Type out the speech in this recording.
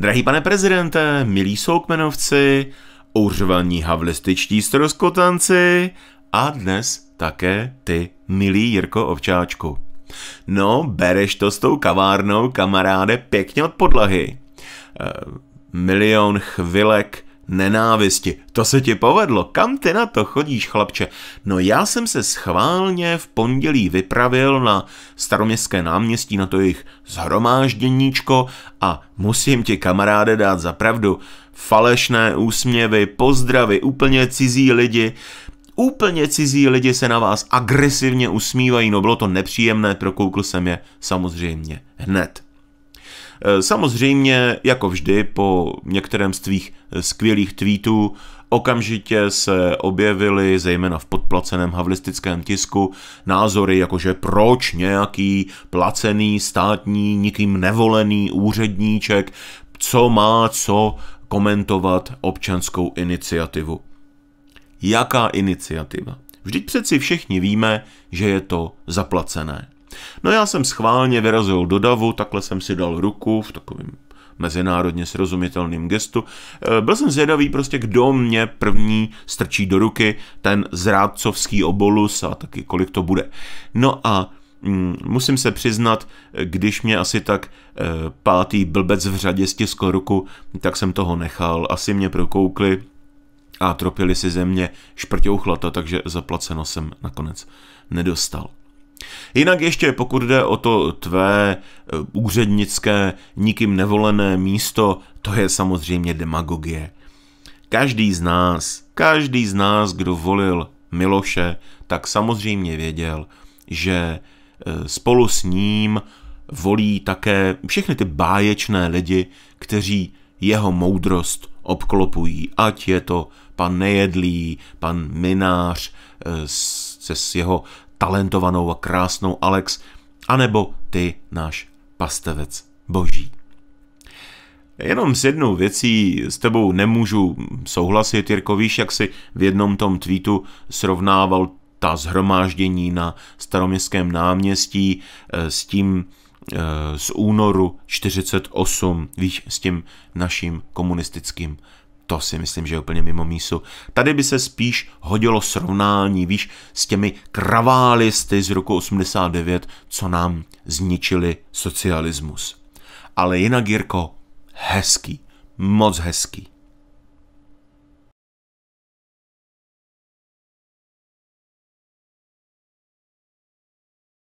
Drahý pane prezidente, milí soukmenovci, ouřvaní havlističtí stroskotanci a dnes také ty, milý Jirko Ovčáčku. No, bereš to s tou kavárnou, kamaráde, pěkně od podlahy. E, milion chvilek nenávisti. To se ti povedlo, kam ty na to chodíš, chlapče? No já jsem se schválně v pondělí vypravil na staroměstské náměstí, na to jejich zhromážděníčko a musím ti kamaráde dát za pravdu. Falešné úsměvy, pozdravy, úplně cizí lidi, úplně cizí lidi se na vás agresivně usmívají, no bylo to nepříjemné, prokoukl jsem je samozřejmě hned. Eh, samozřejmě, jako vždy, po některém z tvých eh, skvělých tweetů Okamžitě se objevily, zejména v podplaceném havlistickém tisku, názory jakože proč nějaký placený státní, nikým nevolený úředníček, co má co komentovat občanskou iniciativu. Jaká iniciativa? Vždyť přeci všichni víme, že je to zaplacené. No já jsem schválně vyrazil do davu, takhle jsem si dal ruku v takovém mezinárodně srozumitelným gestu. E, byl jsem zvědavý prostě, kdo mě první strčí do ruky ten zrádcovský obolus a taky kolik to bude. No a mm, musím se přiznat, když mě asi tak e, pátý blbec v řadě stiskl ruku, tak jsem toho nechal. Asi mě prokoukli a tropili si ze mě šprťou chlata, takže zaplaceno jsem nakonec nedostal. Jinak ještě, pokud jde o to tvé e, úřednické, nikým nevolené místo, to je samozřejmě demagogie. Každý z nás, každý z nás, kdo volil Miloše, tak samozřejmě věděl, že e, spolu s ním volí také všechny ty báječné lidi, kteří jeho moudrost obklopují, ať je to pan Nejedlý, pan Minář e, se s jeho talentovanou a krásnou Alex, anebo ty náš pastevec boží. Jenom s jednou věcí s tebou nemůžu souhlasit, Jirko, víš, jak si v jednom tom tweetu srovnával ta zhromáždění na staroměstském náměstí eh, s tím eh, z únoru 48, víš, s tím naším komunistickým to si myslím, že je úplně mimo mísu. Tady by se spíš hodilo srovnání, víš, s těmi kraválisty z roku 89, co nám zničili socialismus. Ale jinak, Jirko, hezký, moc hezký.